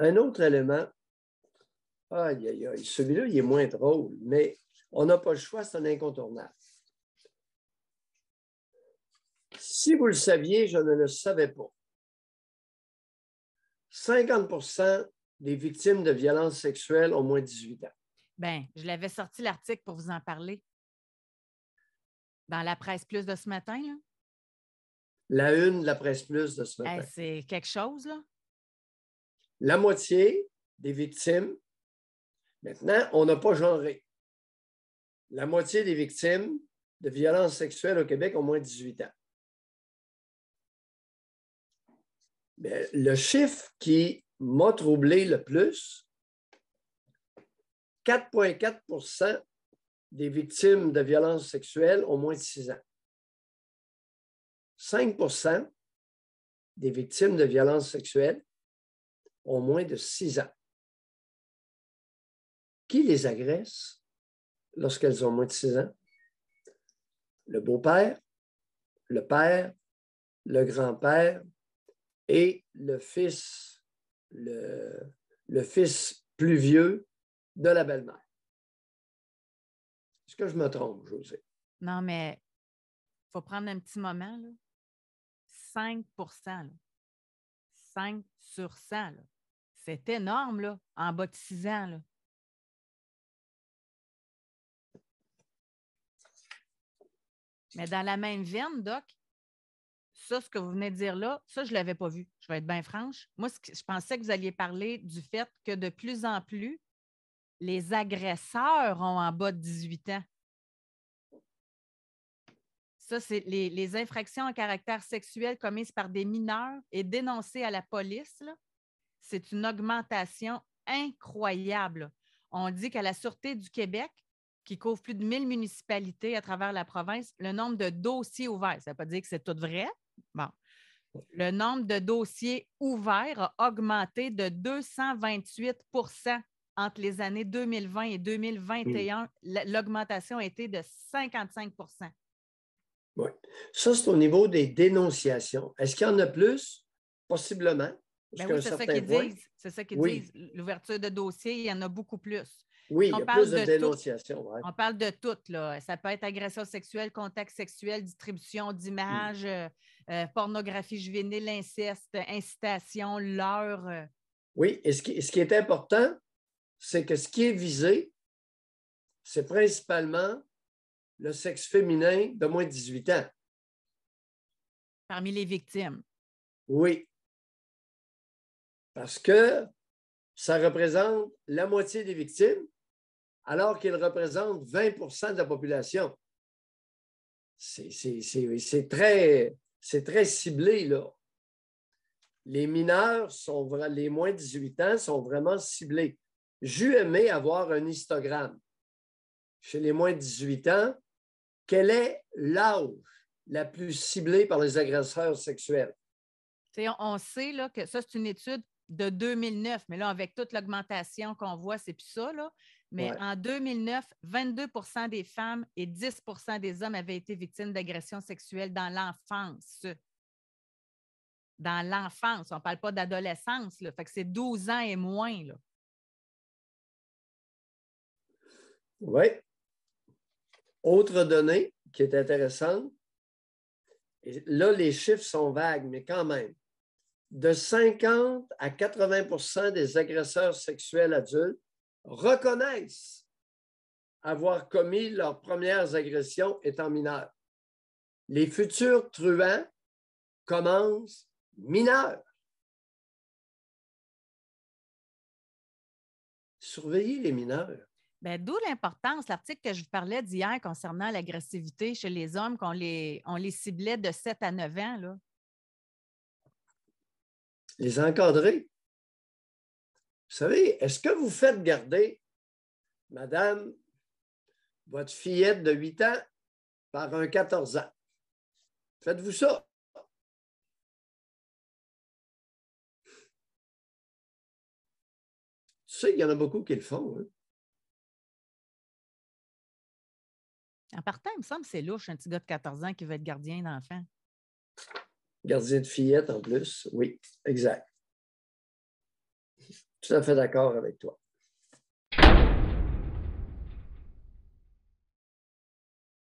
Un autre élément, aïe, celui-là, il est moins drôle, mais on n'a pas le choix, c'est un incontournable. Si vous le saviez, je ne le savais pas. 50 des victimes de violences sexuelles ont moins de 18 ans. Bien, je l'avais sorti l'article pour vous en parler. Dans la presse plus de ce matin, là. La une de la presse plus de ce matin. c'est quelque chose, là la moitié des victimes, maintenant, on n'a pas genré. La moitié des victimes de violences sexuelles au Québec ont moins de 18 ans. le chiffre qui m'a troublé le plus, 4,4 des victimes de violences sexuelles ont moins de 6 ans. 5 des victimes de violences sexuelles ont moins de six ans. Qui les agresse lorsqu'elles ont moins de six ans? Le beau-père, le père, le grand-père et le fils, le, fils plus vieux de la belle-mère. Est-ce que je me trompe, José? Non, mais il faut prendre un petit moment. Là. 5 là. 5 sur 100. C'est énorme, là, en bas de 6 ans. Là. Mais dans la même veine, Doc, ça, ce que vous venez de dire là, ça, je ne l'avais pas vu. Je vais être bien franche. Moi, je pensais que vous alliez parler du fait que de plus en plus, les agresseurs ont en bas de 18 ans. Ça, c'est les, les, infractions à caractère sexuel commises par des mineurs et dénoncées à la police. Là c'est une augmentation incroyable. On dit qu'à la Sûreté du Québec, qui couvre plus de 1000 municipalités à travers la province, le nombre de dossiers ouverts, ça ne veut pas dire que c'est tout vrai. Bon. Le nombre de dossiers ouverts a augmenté de 228 entre les années 2020 et 2021. L'augmentation a été de 55 Oui. Ça, c'est au niveau des dénonciations. Est-ce qu'il y en a plus? Possiblement. Ben c'est ça qu'ils disent. L'ouverture de dossier, il y en a beaucoup plus. Oui, on parle de, On parle de tout. Là. Ça peut être agression sexuelle, contact sexuel, distribution d'images, mm. euh, euh, pornographie juvénile, inceste, incitation, leurre. Euh. Oui, et ce ce qui est important, c'est que ce qui est visé, c'est principalement le sexe féminin de moins de 18 ans. Parmi les victimes. Oui, parce que ça représente la moitié des victimes, alors qu'il représente 20 de la population. C'est très, ciblé, là. Les mineurs, sont, les moins de 18 ans, sont vraiment ciblés. J'ai aimé avoir un histogramme chez les moins de 18 ans. Quelle est l'âge la plus ciblée par les agresseurs sexuels? On, sait là, que ça, c'est une étude de 2009, mais là, avec toute l'augmentation qu'on voit, c'est plus ça, là. Mais en 2009, 22 des femmes et 10 des hommes avaient été victimes d'agressions sexuelles dans l'enfance. Dans l'enfance, on ne parle pas d'adolescence, là. Fait que c'est 12 ans et moins, là. Oui. Autre donnée qui est intéressante, là, les chiffres sont vagues, mais quand même, de 50 à 80 des agresseurs sexuels adultes reconnaissent avoir commis leurs premières agressions étant mineurs. Les futurs truands commencent mineurs. Surveillez les mineurs. Ben, d'où l'importance, l'article que je vous parlais d'hier concernant l'agressivité chez les hommes, qu'on les, on les ciblait de 7 à 9 ans. Là les encadrer. Vous savez, est-ce que vous faites garder, madame, votre fillette de 8 ans par un 14 ans? Faites-vous ça? Tu sais, il y en a beaucoup qui le font. Hein. En partant, il me semble que c'est louche, un petit gars de 14 ans qui veut être gardien d'enfant. Gardien de fillette en plus, oui, exact. Tout à fait d'accord avec toi.